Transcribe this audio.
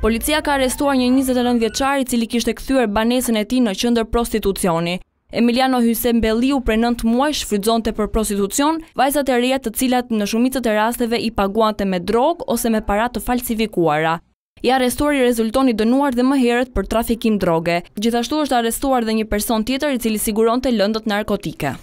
Policia ka arrestuar një 29 vjeqari cili kishtë e këthyër banesën e ti në qëndër prostitucioni. Emiliano Hysen Belliu për nëntë muaj shfrydzon të për prostitucion, vajzat e rjetë të cilat në shumicët e rasteve i paguante me drogë ose me parat të falsifikuara. I arrestuar i rezulton i dënuar dhe më heret për trafikim droge. Gjithashtu është arrestuar dhe një person tjetër i cili siguron të lëndët narkotike.